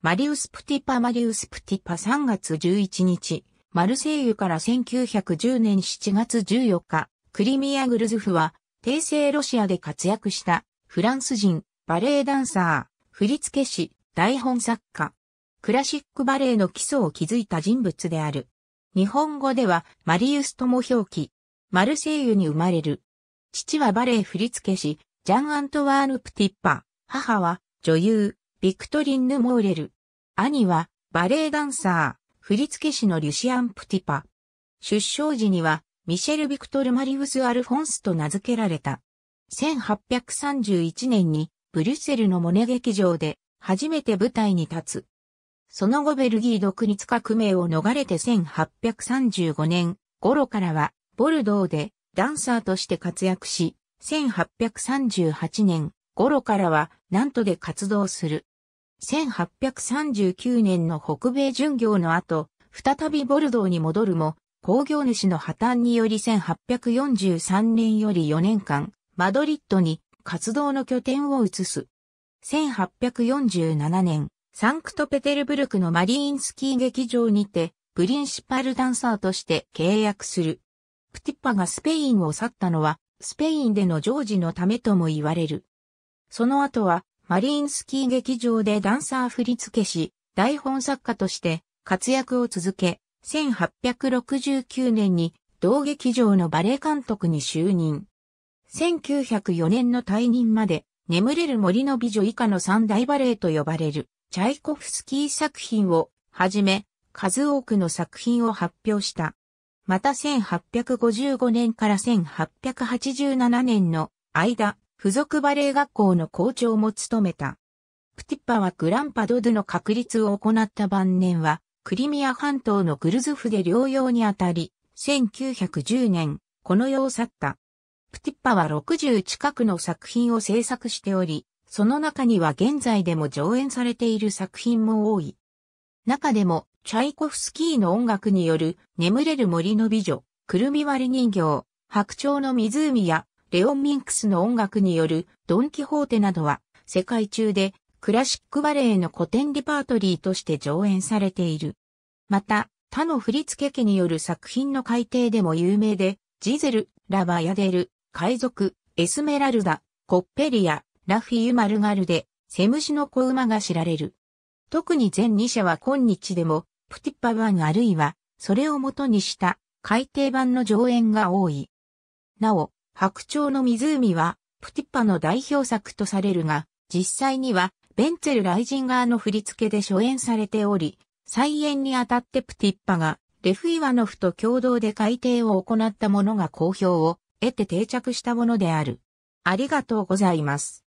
マリウス・プティパ・マリウス・プティパ3月11日、マルセイユから1910年7月14日、クリミア・グルズフは、帝政ロシアで活躍したフランス人、バレエダンサー、振付師、台本作家、クラシックバレエの基礎を築いた人物である。日本語ではマリウスとも表記。マルセイユに生まれる。父はバレエ振付師、ジャン・アントワーヌ・プティッパ。母は女優、ビクトリン・ヌ・モーレル。兄は、バレエダンサー、振付師のリュシアン・プティパ。出生時には、ミシェル・ビクトル・マリウス・アルフォンスと名付けられた。1831年に、ブリュッセルのモネ劇場で、初めて舞台に立つ。その後ベルギー独立革命を逃れて1835年頃からは、ボルドーでダンサーとして活躍し、1838年頃からは、ナントで活動する。1839年の北米巡業の後、再びボルドーに戻るも、工業主の破綻により1843年より4年間、マドリッドに活動の拠点を移す。1847年、サンクトペテルブルクのマリーンスキー劇場にて、プリンシパルダンサーとして契約する。プティッパがスペインを去ったのは、スペインでのジョージのためとも言われる。その後は、マリーンスキー劇場でダンサー振付師、台本作家として活躍を続け、1869年に同劇場のバレエ監督に就任。1904年の退任まで、眠れる森の美女以下の三大バレエと呼ばれる、チャイコフスキー作品をはじめ、数多くの作品を発表した。また1855年から1887年の間、付属バレエ学校の校長も務めた。プティッパはグランパドドゥの確立を行った晩年は、クリミア半島のグルズフで療養にあたり、1910年、この世を去った。プティッパは60近くの作品を制作しており、その中には現在でも上演されている作品も多い。中でも、チャイコフスキーの音楽による、眠れる森の美女、くるみ割り人形、白鳥の湖や、レオン・ミンクスの音楽によるドン・キホーテなどは世界中でクラシックバレエの古典リパートリーとして上演されている。また、他の振付家による作品の改訂でも有名で、ジゼル、ラバヤデル、海賊、エスメラルダ、コッペリア、ラフィユ・マルガルで、セムシの子馬が知られる。特に前2社は今日でも、プティパ版あるいは、それを元にした改訂版の上演が多い。なお、白鳥の湖は、プティッパの代表作とされるが、実際には、ベンツェル・ライジンガーの振り付けで初演されており、再演にあたってプティッパが、レフ・イワノフと共同で改訂を行ったものが好評を得て定着したものである。ありがとうございます。